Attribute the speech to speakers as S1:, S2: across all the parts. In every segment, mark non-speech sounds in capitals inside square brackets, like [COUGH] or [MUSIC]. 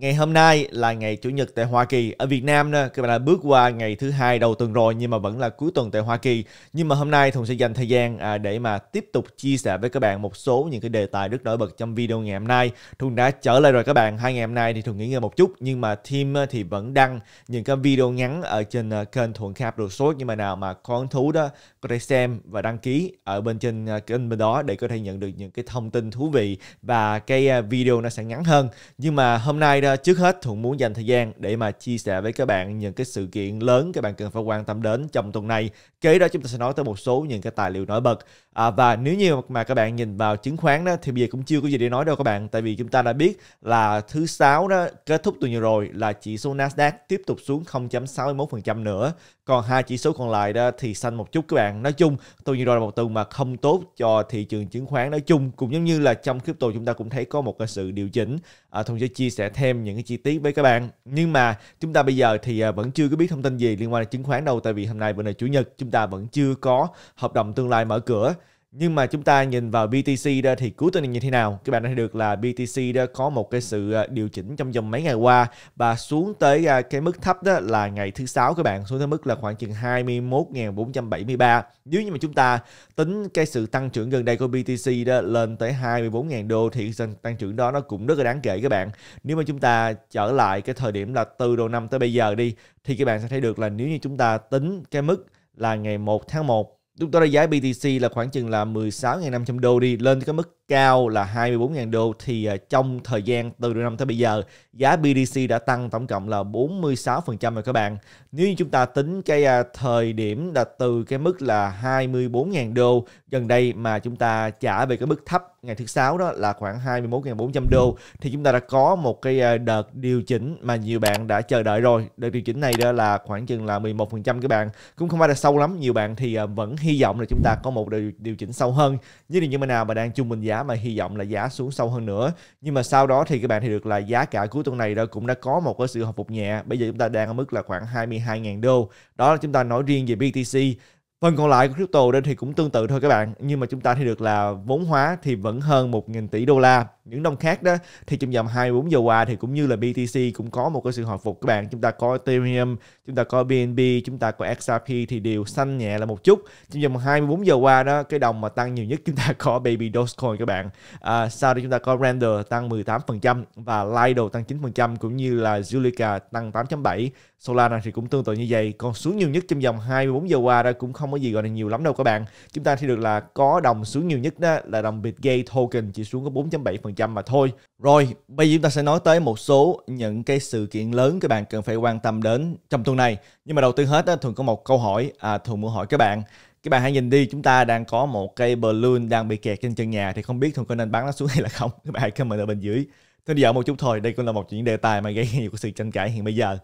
S1: Ngày hôm nay là ngày Chủ nhật tại Hoa Kỳ. Ở Việt Nam nè, các bạn đã bước qua ngày thứ hai đầu tuần rồi nhưng mà vẫn là cuối tuần tại Hoa Kỳ. Nhưng mà hôm nay Thùng sẽ dành thời gian à, để mà tiếp tục chia sẻ với các bạn một số những cái đề tài rất nổi bật trong video ngày hôm nay. Thùng đã trở lại rồi các bạn. Hai ngày hôm nay thì Thùng nghỉ ngơi một chút nhưng mà team ờ, thì vẫn đăng những cái video ngắn ở trên ờ, kênh Thuận Capital Source nhưng mà nào mà có hứng thú đó có thể xem và đăng ký ở bên trên ờ, kênh bên đó để có thể nhận được những cái thông tin thú vị và cái video nó sẽ ngắn hơn. Nhưng mà hôm nay đó Ờ, trước hết Thuận muốn dành thời gian để mà chia sẻ với các bạn những cái sự kiện lớn các bạn cần phải quan tâm đến trong tuần này. Kế đó chúng ta sẽ nói tới một số những cái tài liệu nổi bật. À, và nếu như mà các bạn nhìn vào chứng khoán đó thì bây giờ cũng chưa có gì để nói đâu các bạn. Tại vì chúng ta đã biết là thứ sáu đó kết thúc tuần vừa rồi là chỉ số Nasdaq tiếp tục xuống 0.61% nữa còn hai chỉ số còn lại đó thì xanh một chút các bạn nói chung tôi như rồi là một tuần mà không tốt cho thị trường chứng khoán nói chung cũng giống như là trong crypto chúng ta cũng thấy có một cái sự điều chỉnh à, thông sẽ chia sẻ thêm những cái chi tiết với các bạn nhưng mà chúng ta bây giờ thì à, vẫn chưa có biết thông tin gì liên quan đến chứng khoán đâu tại vì hôm nay bữa nay chủ nhật chúng ta vẫn chưa có hợp đồng tương lai mở cửa nhưng mà chúng ta nhìn vào BTC đó thì cuối tuần này như thế nào? Các bạn đã thấy được là BTC đó có một cái sự à, điều chỉnh trong vòng mấy ngày qua và xuống tới à, cái mức thấp đó là ngày thứ sáu các bạn xuống tới mức là khoảng chừng 21.473. Nếu như mà chúng ta tính cái sự tăng trưởng gần đây của BTC đó lên tới 24.000 đô thì sự tăng trưởng đó nó cũng rất là đáng kể các bạn. Nếu mà chúng ta trở lại cái thời điểm là từ đầu năm tới bây giờ đi thì các bạn sẽ thấy được là nếu như chúng ta tính cái mức là ngày 1 tháng 1 Lúc đó là giá BTC là khoảng chừng là 16.500 đô đi lên cái mức cao là 24.000 đô thì à, trong thời gian từ đầu năm tới bây giờ giá BTC đã tăng tổng cộng là 46% rồi các bạn. Nếu như chúng ta tính cái à, thời điểm là từ cái mức là 24.000 đô gần đây mà chúng ta trả về cái mức thấp ngày thứ sáu đó là khoảng 21.400 đô thì chúng ta đã có một cái à, đợt điều chỉnh mà nhiều bạn đã chờ đợi rồi đợt điều chỉnh này đó là khoảng chừng là 11% các bạn cũng không phải là sâu lắm nhiều bạn thì à, vẫn hy vọng là chúng ta có một đợt điều chỉnh sâu hơn như những mà nào mà đang trung bình giá mà hy vọng là giá xuống sâu hơn nữa nhưng mà sau đó thì các bạn thì được là giá cả cuối tuần này đó cũng đã có một cái sự hồi phục nhẹ bây giờ chúng ta đang ở mức là khoảng 22.000 đô đó là chúng ta nói riêng về BTC Phần còn lại của crypto đây thì cũng tương tự thôi các bạn, nhưng mà chúng ta thấy được là vốn hóa thì vẫn hơn 1.000 tỷ đô la. Những đồng khác đó thì trong vòng 24 giờ qua thì cũng như là BTC cũng có một cái sự hồi phục các bạn. Chúng ta có Ethereum, chúng ta có BNB, chúng ta có XRP thì đều xanh nhẹ là một chút. Trong vòng 24 giờ qua đó cái đồng mà tăng nhiều nhất [LAUGHS] chúng ta có Baby Dogecoin các bạn. À, sau đó chúng ta có Render tăng 18% và Lido tăng 9% cũng như là Zulica tăng 8.7. Solana thì cũng tương tự như vậy. Còn xuống nhiều nhất trong vòng 24 giờ qua đó cũng không không có gì gọi là nhiều lắm đâu các bạn chúng ta thì được là có đồng xuống nhiều nhất đó là đồng Bitgate token chỉ xuống có 4.7% mà thôi rồi bây giờ chúng ta sẽ nói tới một số những cái sự kiện lớn các bạn cần phải quan tâm đến trong tuần này nhưng mà đầu tiên hết đó, thường có một câu hỏi à, thường muốn hỏi các bạn các bạn hãy nhìn đi chúng ta đang có một cây balloon đang bị kẹt trên chân nhà thì không biết thường có nên bán nó xuống hay là không [LAUGHS] các bạn hãy comment ở bên dưới Thôi đi một chút thôi, đây cũng là một chuyện đề tài mà gây nhiều sự tranh cãi hiện bây giờ.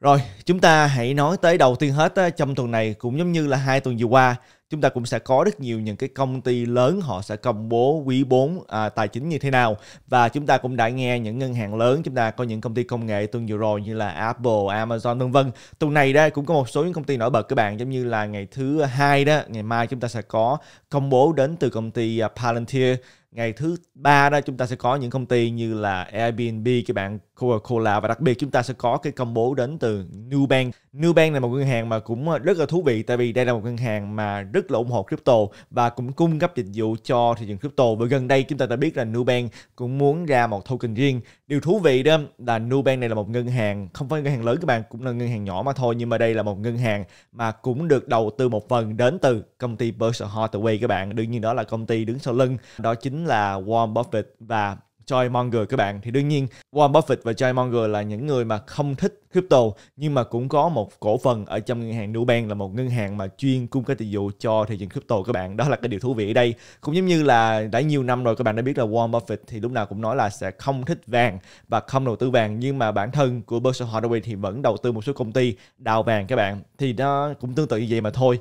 S1: Rồi, chúng ta hãy nói tới đầu tiên hết trong tuần này cũng giống như là hai tuần vừa qua, chúng ta cũng sẽ có rất nhiều những cái công ty lớn họ sẽ công bố quý 4 à, tài chính như thế nào và chúng ta cũng đã nghe những ngân hàng lớn chúng ta có những công ty công nghệ tuần vừa rồi như là Apple, Amazon vân vân. Tuần này đây cũng có một số những công ty nổi bật các bạn giống như là ngày thứ hai đó, ngày mai chúng ta sẽ có công bố đến từ công ty à, Palantir ngày thứ ba đó chúng ta sẽ có những công ty như là Airbnb các bạn Coca-Cola và đặc biệt chúng ta sẽ có cái công bố đến từ Nubank. Nubank là một ngân hàng mà cũng rất là thú vị tại vì đây là một ngân hàng mà rất là ủng hộ crypto và cũng cung cấp dịch vụ cho thị trường crypto. Và gần đây chúng ta đã biết là Nubank cũng muốn ra một token riêng điều thú vị đó là Nubank này là một ngân hàng không phải ngân hàng lớn các bạn cũng là ngân hàng nhỏ mà thôi nhưng mà đây là một ngân hàng mà cũng được đầu tư một phần đến từ công ty Berkshire Hathaway các bạn đương nhiên đó là công ty đứng sau lưng đó chính là Warren Buffett và Joy Munger các bạn thì đương nhiên Warren Buffett và Joy Munger là những người mà không thích crypto nhưng mà cũng có một cổ phần ở trong ngân hàng Nubank là một ngân hàng mà chuyên cung cấp dịch vụ cho thị trường crypto các bạn đó là cái điều thú vị ở đây cũng giống như là đã nhiều năm rồi các bạn đã biết là Warren Buffett thì lúc nào cũng nói là sẽ không thích vàng và không đầu tư vàng nhưng mà bản thân của Berkshire Hathaway thì vẫn đầu tư một số công ty đào vàng các bạn thì nó cũng tương tự như vậy mà thôi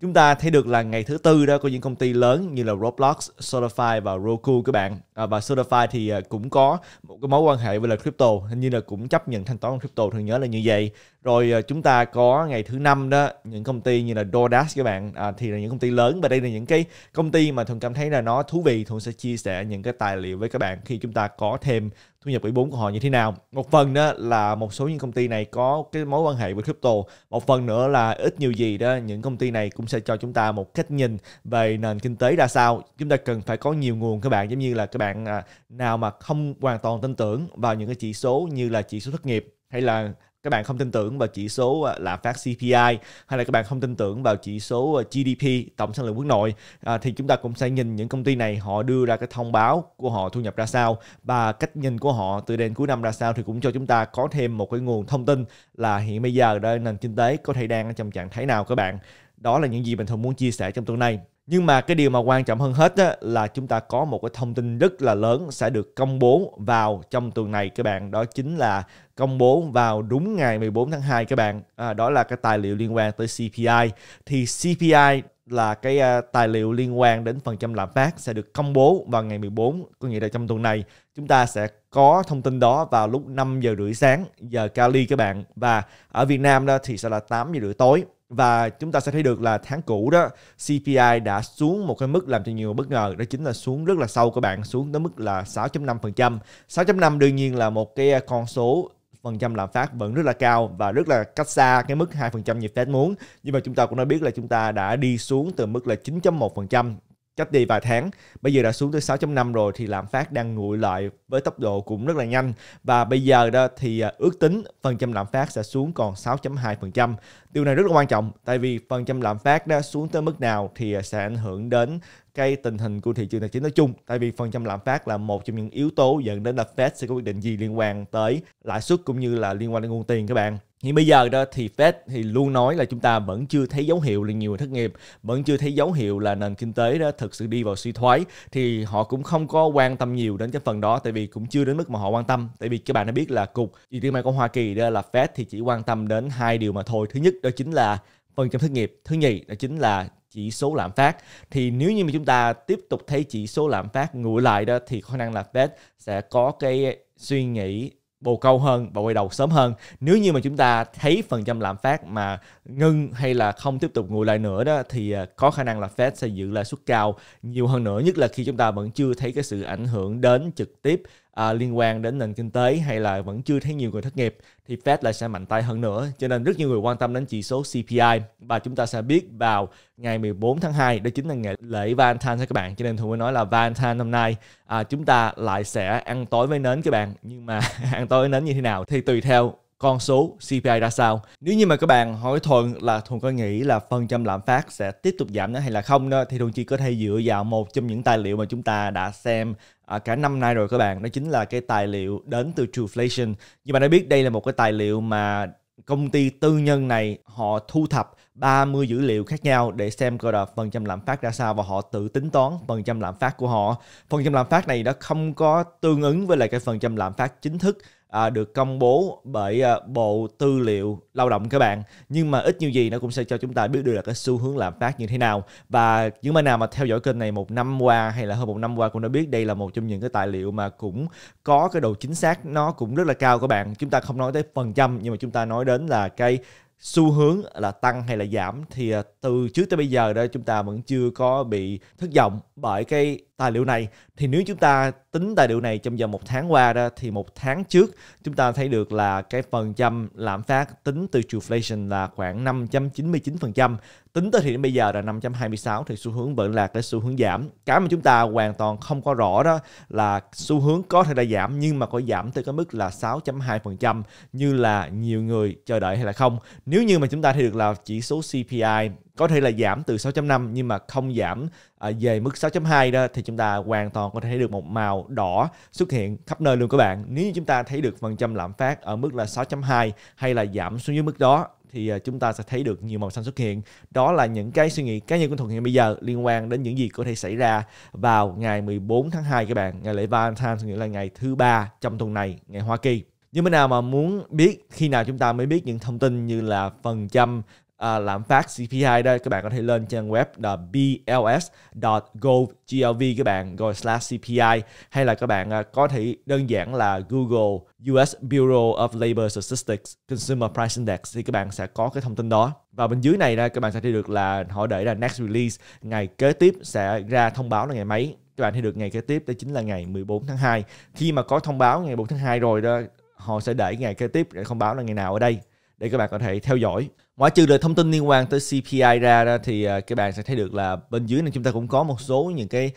S1: chúng ta thấy được là ngày thứ tư đó của những công ty lớn như là Roblox, Spotify và Roku các bạn à, và SodaFi thì ờ, cũng có một cái mối quan hệ với là crypto hình như là cũng chấp nhận thanh toán bằng crypto thường nhớ là như vậy rồi ờ, chúng ta có ngày thứ năm đó những công ty như là DoorDash các bạn à, thì là những công ty lớn và đây là những cái công ty mà thường cảm thấy là nó thú vị thường sẽ chia sẻ những cái tài liệu với các bạn khi chúng ta có thêm thu nhập quỹ bốn của họ như thế nào một phần đó là một số những công ty này có cái mối quan hệ với crypto một phần nữa là ít nhiều gì đó những công ty này cũng sẽ cho chúng ta một cách nhìn về nền kinh tế ra sao chúng ta cần phải có nhiều nguồn các bạn giống như là các bạn bạn à, nào mà không hoàn toàn tin tưởng vào những cái chỉ số như là chỉ số thất nghiệp hay là các bạn không tin tưởng vào chỉ số à, lạm phát CPI hay là các bạn không tin tưởng vào chỉ số à, GDP tổng sản lượng quốc nội thì chúng ta cũng sẽ nhìn những công ty này họ đưa ra cái thông báo của họ thu nhập ra sao và cách nhìn của họ từ đến cuối năm ra sao thì cũng cho chúng ta có thêm một cái nguồn thông tin là hiện bây giờ đây nền kinh tế có thể đang trong trạng thái nào các bạn đó là những gì mình thường muốn chia sẻ trong tuần này nhưng mà cái điều mà quan trọng hơn hết á, là chúng ta có một cái thông tin rất là lớn sẽ được công bố vào trong tuần này các bạn. Đó chính là công bố vào đúng ngày 14 tháng 2 các bạn. À, đó là cái tài liệu liên quan tới CPI. Thì CPI là cái uh, tài liệu liên quan đến phần trăm lạm phát sẽ được công bố vào ngày 14, có nghĩa là trong tuần này chúng ta sẽ có thông tin đó vào lúc 5 giờ rưỡi sáng giờ Cali các bạn và ở Việt Nam đó thì sẽ là 8 giờ rưỡi tối và chúng ta sẽ thấy được là tháng cũ đó CPI đã xuống một cái mức làm cho nhiều bất ngờ đó chính là xuống rất là sâu các bạn xuống tới mức là 6.5% 6.5 đương nhiên là một cái con số phần trăm lạm phát vẫn rất là cao và rất là cách xa cái mức 2% như Fed muốn. Nhưng mà chúng ta cũng đã biết là chúng ta đã đi xuống từ mức là 9.1% cách đi vài tháng bây giờ đã xuống tới 6.5 rồi thì lạm phát đang nguội lại với tốc độ cũng rất là nhanh và bây giờ đó thì à, ước tính phần trăm lạm phát sẽ xuống còn 6.2% điều này rất là quan trọng tại vì phần trăm lạm phát đã xuống tới mức nào thì à, sẽ ảnh hưởng đến cái tình hình của thị trường tài chính nói chung tại vì phần trăm lạm phát là một trong những yếu tố dẫn đến là Fed sẽ có quyết định gì liên quan tới lãi suất cũng như là liên quan đến nguồn tiền các bạn thì bây giờ đó thì Fed thì luôn nói là chúng ta vẫn chưa thấy dấu hiệu là nhiều người thất nghiệp, vẫn chưa thấy dấu hiệu là nền kinh tế đó thực sự đi vào suy thoái thì họ cũng không có quan tâm nhiều đến cái phần đó tại vì cũng chưa đến mức mà họ quan tâm. Tại vì các bạn đã biết là cục dự trữ mại của Hoa Kỳ đó là Fed thì chỉ quan tâm đến hai điều mà thôi. Thứ nhất đó chính là phần trăm thất nghiệp, thứ nhì đó chính là chỉ số lạm phát thì nếu như mà chúng ta tiếp tục thấy chỉ số lạm phát nguội lại đó thì khả năng là Fed sẽ có cái suy nghĩ bồ câu hơn và quay đầu sớm hơn nếu như mà chúng ta thấy phần trăm lạm phát mà ngưng hay là không tiếp tục ngồi lại nữa đó thì à, có khả năng là Fed sẽ giữ lãi suất cao nhiều hơn nữa nhất là khi chúng ta vẫn chưa thấy cái sự ảnh hưởng đến trực tiếp à, liên quan đến nền kinh tế hay là vẫn chưa thấy nhiều người thất nghiệp thì Fed lại sẽ mạnh tay hơn nữa. Cho nên rất nhiều người quan tâm đến chỉ số CPI và chúng ta sẽ biết vào ngày 14 tháng 2 đó chính là ngày lễ Valentine các bạn. Cho nên tôi mới nói là Valentine năm nay à, chúng ta lại sẽ ăn tối với nến các bạn. Nhưng mà [LAUGHS] ăn tối với nến như thế nào thì tùy theo con số CPI ra sao. Nếu như mà các bạn hỏi Thuận là Thuận có nghĩ là phần trăm lạm phát sẽ tiếp tục giảm nữa hay là không đó thì Thuận chỉ có thể dựa vào một trong những tài liệu mà chúng ta đã xem à, cả năm nay rồi các bạn đó chính là cái tài liệu đến từ Trueflation. Như bạn đã biết đây là một cái tài liệu mà công ty tư nhân này họ thu thập 30 dữ liệu khác nhau để xem coi là phần trăm lạm phát ra sao và họ tự tính toán phần trăm lạm phát của họ. Phần trăm lạm phát này đã không có tương ứng với lại cái phần trăm lạm phát chính thức à, được công bố bởi à, Bộ Tư liệu Lao động các bạn. Nhưng mà ít nhiều gì nó cũng sẽ cho chúng ta biết được là cái xu hướng lạm phát như thế nào. Và những bạn nào mà theo dõi kênh này một năm qua hay là hơn một năm qua cũng đã biết đây là một trong những cái tài liệu mà cũng có cái độ chính xác nó cũng rất là cao các bạn. Chúng ta không nói tới phần trăm nhưng mà chúng ta nói đến là cái xu hướng là tăng hay là giảm thì à, từ trước tới bây giờ đó chúng ta vẫn chưa có bị thất vọng bởi cái tài liệu này thì nếu chúng ta tính tài liệu này trong vòng một tháng qua đó thì một tháng trước chúng ta thấy được là cái phần trăm lạm phát tính từ trueflation là khoảng 5.99% tính tới thì đến bây giờ là 526 thì xu hướng vẫn là cái xu hướng giảm cái mà chúng ta hoàn toàn không có rõ đó là xu hướng có thể là giảm nhưng mà có giảm tới cái mức là 6.2% như là nhiều người chờ đợi hay là không nếu như mà chúng ta thấy được là chỉ số CPI có thể là giảm từ 6.5 nhưng mà không giảm à, về mức 6.2 đó thì chúng ta hoàn toàn có thể thấy được một màu đỏ xuất hiện khắp nơi luôn các bạn. Nếu như chúng ta thấy được phần trăm lạm phát ở mức là 6.2 hay là giảm xuống dưới mức đó thì à, chúng ta sẽ thấy được nhiều màu xanh xuất hiện. Đó là những cái suy nghĩ cá nhân của Thuận hiện bây giờ liên quan đến những gì có thể xảy ra vào ngày 14 tháng 2 các bạn, ngày lễ Valentine nghĩa là ngày thứ ba trong tuần này, ngày Hoa Kỳ. Như thế nào mà muốn biết khi nào chúng ta mới biết những thông tin như là phần trăm uh, lạm phát CPI đây các bạn có thể lên trang web là bls.gov các bạn rồi slash CPI hay là các bạn uh, có thể đơn giản là Google US Bureau of Labor Statistics Consumer Price Index thì các bạn sẽ có cái thông tin đó và bên dưới này đây các bạn sẽ thấy được là họ để là next release ngày kế tiếp sẽ ra thông báo là ngày mấy các bạn thấy được ngày kế tiếp đó chính là ngày 14 tháng 2 khi mà có thông báo ngày 14 tháng 2 rồi đó họ sẽ để ngày kế tiếp để thông báo là ngày nào ở đây để các bạn có thể theo dõi ngoại trừ được thông tin liên quan tới CPI ra, ra thì à, các bạn sẽ thấy được là bên dưới này chúng ta cũng có một số những cái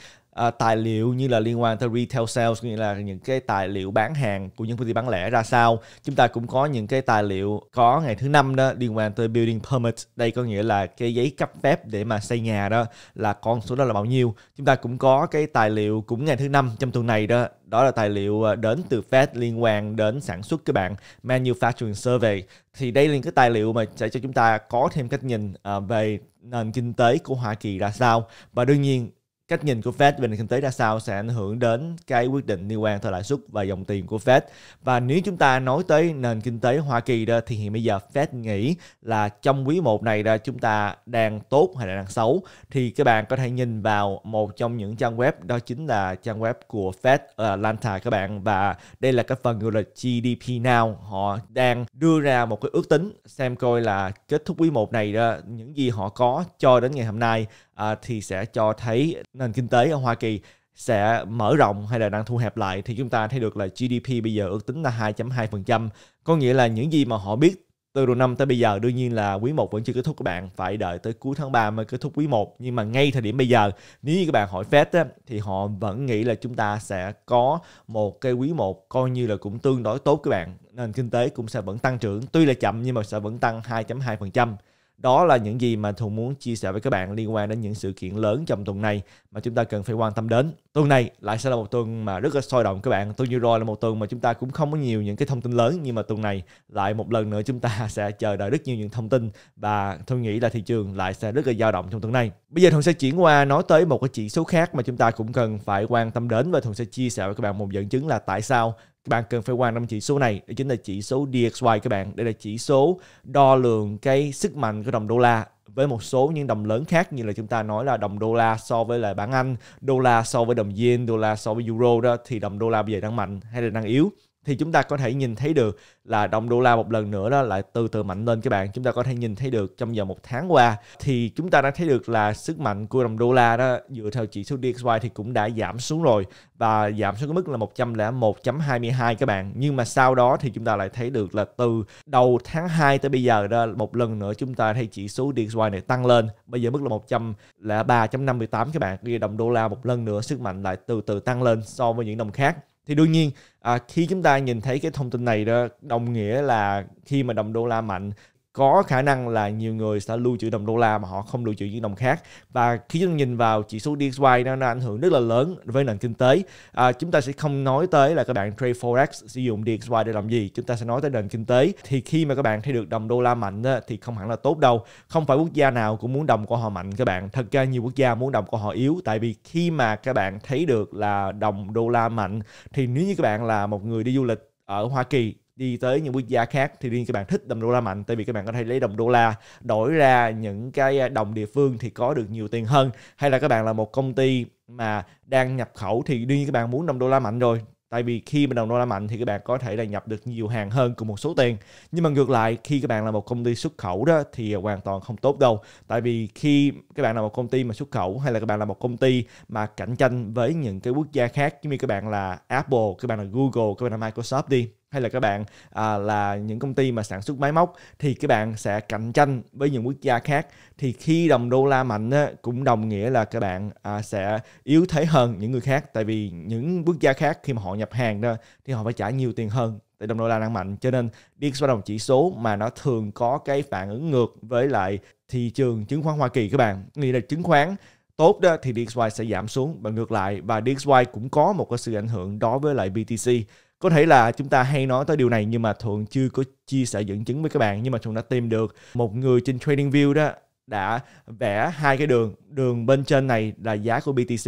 S1: uh, tài liệu như là liên quan tới retail sales nghĩa là những cái tài liệu bán hàng của những công ty bán lẻ ra sao chúng ta cũng có những cái tài liệu có ngày thứ năm đó liên quan tới building permit đây có nghĩa là cái giấy cấp phép để mà xây nhà đó là con số đó là bao nhiêu chúng ta cũng có cái tài liệu cũng ngày thứ năm trong tuần này đó đó là tài liệu ờ, đến từ Fed liên quan đến sản xuất các bạn manufacturing survey thì đây là cái tài liệu mà sẽ cho chúng ta có thêm cách nhìn ờ, về nền kinh tế của Hoa Kỳ ra sao và đương nhiên cách nhìn của Fed về nền kinh tế ra sao sẽ ảnh hưởng đến cái quyết định liên quan tới lãi suất và dòng tiền của Fed. Và nếu chúng ta nói tới nền kinh tế Hoa Kỳ đó thì hiện bây giờ Fed nghĩ là trong quý 1 này đó chúng ta đang tốt hay là đang xấu thì các bạn có thể nhìn vào một trong những trang web đó chính là trang web của Fed ở ờ, Atlanta các bạn và đây là cái phần gọi là GDP Now họ đang đưa ra một cái ước tính xem coi là kết thúc quý 1 này đó những gì họ có cho đến ngày hôm nay à, thì sẽ cho thấy nền kinh tế ở Hoa Kỳ sẽ mở rộng hay là đang thu hẹp lại thì chúng ta thấy được là GDP bây giờ ước tính là 2.2%, có nghĩa là những gì mà họ biết từ đầu năm tới bây giờ đương nhiên là quý 1 vẫn chưa kết thúc các bạn phải đợi tới cuối tháng 3 mới kết thúc quý 1 nhưng mà ngay thời điểm bây giờ nếu như các bạn hỏi Fed á, thì họ vẫn nghĩ là chúng ta sẽ có một cái quý 1 coi như là cũng tương đối tốt các bạn nền kinh tế cũng sẽ vẫn tăng trưởng tuy là chậm nhưng mà sẽ vẫn tăng 2.2% đó là những gì mà Thuận muốn chia sẻ với các bạn liên quan đến những sự kiện lớn trong tuần này mà chúng ta cần phải quan tâm đến. Tuần này lại sẽ là một tuần mà rất là sôi động các bạn. Tuần như rồi là một tuần mà chúng ta cũng không có nhiều những cái thông tin lớn nhưng mà tuần này lại một lần nữa chúng ta [LAUGHS] sẽ chờ đợi rất nhiều những thông tin và tôi nghĩ là thị trường lại sẽ rất là dao động trong tuần này. Bây giờ Thuận sẽ chuyển qua nói tới một cái chỉ số khác mà chúng ta cũng cần phải quan tâm đến và Thuận sẽ chia sẻ với các bạn một dẫn chứng là tại sao bạn cần phải quan tâm chỉ số này đó chính là chỉ số DXY các bạn đây là chỉ số đo lường cái sức mạnh của đồng đô la với một số những đồng lớn khác như là chúng ta nói là đồng đô la so với là bảng Anh, đô la so với đồng Yen, đô la so với Euro đó thì đồng đô la bây giờ đang mạnh hay là đang yếu thì chúng ta có thể nhìn thấy được là đồng đô la một lần nữa đó lại từ từ mạnh lên các bạn chúng ta có thể nhìn thấy được trong vòng một tháng qua thì chúng ta đã thấy được là sức mạnh của đồng đô la đó dựa theo chỉ số DXY thì cũng đã giảm xuống rồi và giảm xuống cái mức là 101.22 các bạn nhưng mà sau đó thì chúng ta lại thấy được là từ đầu tháng 2 tới bây giờ đó một lần nữa chúng ta thấy chỉ số DXY này tăng lên bây giờ mức là 103.58 các bạn đồng đô la một lần nữa sức mạnh lại từ từ tăng lên so với những đồng khác thì đương nhiên à, khi chúng ta nhìn thấy cái thông tin này đó đồng nghĩa là khi mà đồng đô la mạnh có khả năng là nhiều người sẽ lưu trữ đồng đô la mà họ không lưu trữ những đồng khác và khi chúng ta nhìn vào chỉ số DXY nó, nó ảnh hưởng rất là lớn với nền kinh tế à, chúng ta sẽ không nói tới là các bạn trade forex sử dụng DXY để làm gì chúng ta sẽ nói tới nền kinh tế thì khi mà các bạn thấy được đồng đô la mạnh á, thì không hẳn là tốt đâu không phải quốc gia nào cũng muốn đồng của họ mạnh các bạn thật ra nhiều quốc gia muốn đồng của họ yếu tại vì khi mà các bạn thấy được là đồng đô la mạnh thì nếu như các bạn là một người đi du lịch ở Hoa Kỳ đi tới những quốc gia khác thì riêng các bạn thích đồng đô la mạnh tại vì các bạn có thể lấy đồng đô la đổi ra những cái à, đồng địa phương thì có được nhiều tiền hơn hay là các bạn là một công ty mà đang nhập khẩu thì đương nhiên các bạn muốn đồng đô la mạnh rồi tại vì khi mà đồng đô la mạnh thì các bạn có thể là nhập được nhiều hàng hơn cùng một số tiền nhưng mà ngược lại khi các bạn là một công ty xuất khẩu đó thì hoàn toàn không tốt đâu tại vì khi các bạn là một công ty mà xuất khẩu hay là các bạn là một công ty mà cạnh tranh với những cái quốc gia khác giống như các bạn là Apple các bạn là Google các bạn là Microsoft đi hay là các bạn à, là những công ty mà sản xuất máy móc thì các bạn sẽ cạnh tranh với những quốc gia khác thì khi đồng đô la mạnh á, cũng đồng nghĩa là các bạn à, sẽ yếu thế hơn những người khác tại vì những quốc gia khác khi mà họ nhập hàng đó thì họ phải trả nhiều tiền hơn tại đồng đô la đang mạnh cho nên DXY đồng chỉ số mà nó thường có cái phản ứng ngược với lại thị trường chứng khoán Hoa Kỳ các bạn nghĩa là chứng khoán tốt đó thì DXY sẽ giảm xuống và ngược lại và DXY cũng có một cái sự ảnh hưởng đối với lại BTC có thể là chúng ta hay nói tới điều này nhưng mà thuận chưa có chia sẻ dẫn chứng với các bạn nhưng mà thuận đã tìm được một người trên TradingView đó đã vẽ hai cái đường đường bên trên này là giá của BTC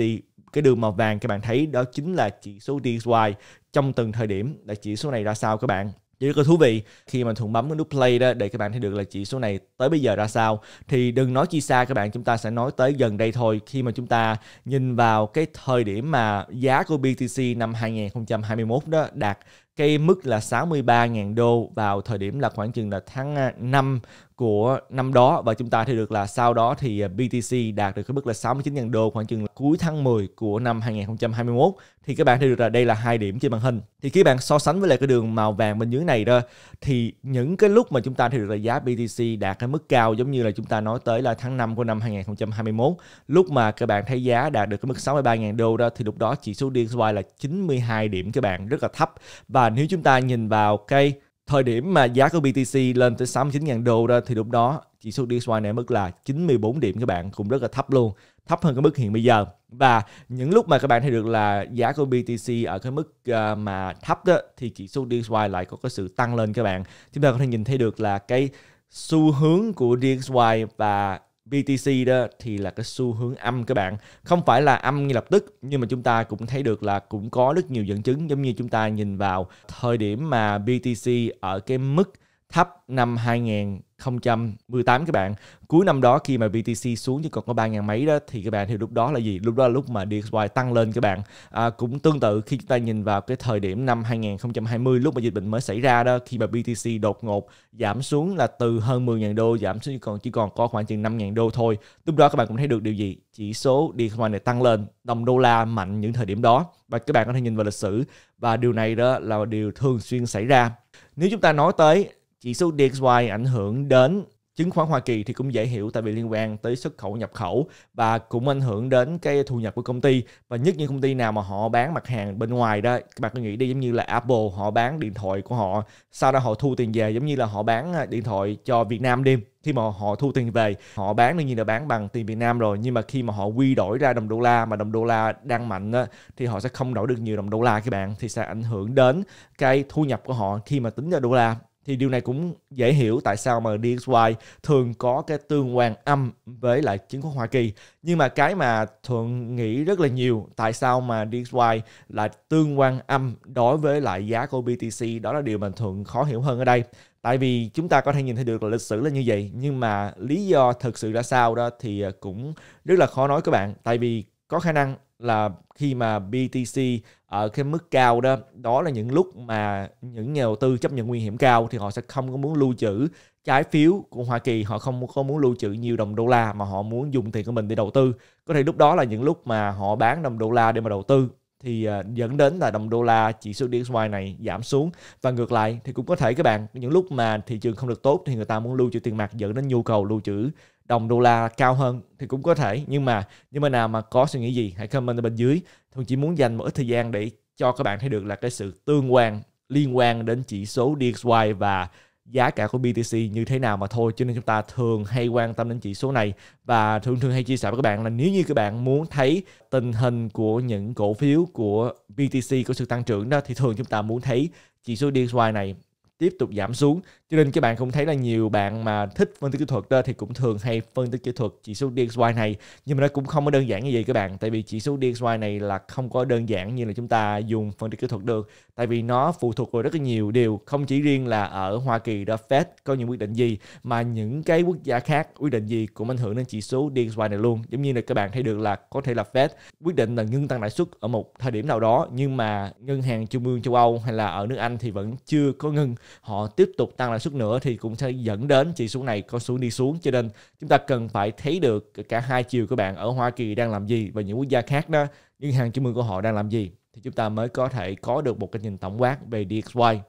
S1: cái đường màu vàng các bạn thấy đó chính là chỉ số DXY trong từng thời điểm là chỉ số này ra sao các bạn chỉ rất là thú vị khi mà Thuận bấm cái nút play đó để các bạn thấy được là chỉ số này tới bây giờ ra sao thì đừng nói chi xa các bạn chúng ta sẽ nói tới gần đây thôi khi mà chúng ta nhìn vào cái thời điểm mà giá của BTC năm 2021 đó đạt cái mức là 63.000 đô vào thời điểm là khoảng chừng là tháng 5 à, của năm đó và chúng ta thấy được là sau đó thì à, BTC đạt được cái mức là 69.000 đô khoảng chừng cuối tháng 10 của năm 2021 thì các bạn thấy được là đây là hai điểm trên màn hình thì khi bạn so sánh với lại cái đường màu vàng bên dưới này đó thì những cái lúc mà chúng ta thấy được là giá BTC đạt cái mức cao giống như là chúng ta nói tới là tháng 5 của năm 2021 lúc mà các bạn thấy giá đạt được cái mức 63.000 đô đó thì lúc đó chỉ số DXY là 92 điểm các bạn rất là thấp và nếu chúng ta nhìn vào cái thời điểm mà giá của BTC lên tới 69.000 đô đó thì lúc đó chỉ số DXY này mức là 94 điểm các bạn cũng rất là thấp luôn thấp hơn cái mức hiện bây giờ và những lúc mà các bạn thấy được là giá của BTC ở cái mức ờ, mà thấp đó thì chỉ số DXY lại có cái sự tăng lên các bạn chúng ta có thể nhìn thấy được là cái xu hướng của DXY và BTC đó thì là cái xu hướng âm các bạn không phải là âm ngay lập tức nhưng mà chúng ta cũng thấy được là cũng có rất nhiều dẫn chứng giống như chúng ta nhìn vào thời điểm mà BTC ở cái mức thấp năm 2000 2018 các bạn cuối năm đó khi mà BTC xuống chỉ còn có 3.000 mấy đó thì các bạn thì lúc đó là gì lúc đó là lúc mà DXY tăng lên các bạn à, cũng tương tự khi chúng ta nhìn vào cái thời điểm năm 2020 lúc mà dịch bệnh mới xảy ra đó khi mà BTC đột ngột giảm xuống là từ hơn 10.000 đô giảm xuống chỉ còn chỉ còn có khoảng chừng 5.000 đô thôi lúc đó các bạn cũng thấy được điều gì chỉ số DXY này tăng lên đồng đô la mạnh những thời điểm đó và các bạn có thể nhìn vào lịch sử và điều này đó là điều thường xuyên xảy ra nếu chúng ta nói tới chỉ số DXY ảnh hưởng đến chứng khoán Hoa Kỳ thì cũng dễ hiểu tại vì liên quan tới xuất khẩu nhập khẩu và cũng ảnh hưởng đến cái thu nhập của công ty và nhất những công ty nào mà họ bán mặt hàng bên ngoài đó các bạn có nghĩ đi giống như là Apple họ bán điện thoại của họ sau đó họ thu tiền về giống như là họ bán à, điện thoại cho Việt Nam đi khi mà họ thu tiền về họ bán đương nhiên là bán bằng tiền Việt Nam rồi nhưng mà khi mà họ quy đổi ra đồng đô la mà đồng đô la đang mạnh á, thì họ sẽ không đổi được nhiều đồng đô la các bạn thì sẽ ảnh hưởng đến cái thu nhập của họ khi mà tính ra đô la thì điều này cũng dễ hiểu tại sao mà DXY thường có cái tương quan âm với lại chứng khoán Hoa Kỳ. Nhưng mà cái mà Thuận nghĩ rất là nhiều tại sao mà DXY là tương quan âm đối với lại giá của BTC đó là điều mà Thuận khó hiểu hơn ở đây. Tại vì chúng ta có thể nhìn thấy được là lịch sử là như vậy nhưng mà lý do thực sự ra sao đó thì ờ, cũng rất là khó nói các bạn. Tại vì có khả năng là khi mà BTC ở cái mức cao đó đó là những lúc mà những nhà đầu tư chấp nhận nguy hiểm cao thì họ sẽ không có muốn lưu trữ trái phiếu của Hoa Kỳ họ không có muốn lưu trữ nhiều đồng đô la mà họ muốn dùng tiền của mình để đầu tư có thể lúc đó là những lúc mà họ bán đồng đô la để mà đầu tư thì ờ, dẫn đến là đồng đô la chỉ số DXY này giảm xuống và ngược lại thì cũng có thể các bạn những lúc mà thị trường không được tốt thì người ta muốn lưu trữ tiền mặt dẫn đến nhu cầu lưu trữ đồng đô la cao hơn thì cũng có thể nhưng mà nhưng mà nào mà có suy nghĩ gì hãy comment ở bên dưới thường chỉ muốn dành một ít thời gian để cho các bạn thấy được là cái sự tương quan liên quan đến chỉ số DXY và giá cả của BTC như thế nào mà thôi cho nên chúng ta thường hay quan tâm đến chỉ số này và thường thường hay chia sẻ với các bạn là nếu như các bạn muốn thấy tình hình của những cổ phiếu của BTC có sự tăng trưởng đó thì thường chúng ta muốn thấy chỉ số DXY này tiếp tục giảm xuống cho nên các bạn cũng thấy là nhiều bạn mà thích phân tích kỹ thuật đó thì cũng thường hay phân tích kỹ thuật chỉ số DXY này nhưng mà nó cũng không có đơn giản như vậy các bạn tại vì chỉ số DXY này là không có đơn giản như là chúng ta dùng phân tích kỹ thuật được tại vì nó phụ thuộc vào rất là nhiều điều không chỉ riêng là ở Hoa Kỳ đó Fed có những quyết định gì mà những cái quốc gia khác quyết định gì cũng ảnh hưởng đến chỉ số DXY này luôn giống như là các bạn thấy được là có thể là Fed quyết định là ngưng tăng lãi suất ở một thời điểm nào đó nhưng mà ngân hàng trung ương châu Âu hay là ở nước Anh thì vẫn chưa có ngưng họ tiếp tục tăng lãi suất nữa thì cũng sẽ dẫn đến chỉ số này có xuống đi xuống cho nên chúng ta cần phải thấy được cả hai chiều các bạn ở Hoa Kỳ đang làm gì và những quốc gia khác đó những hàng chứng minh của họ đang làm gì thì chúng ta mới có thể có được một cái nhìn tổng quát về DXY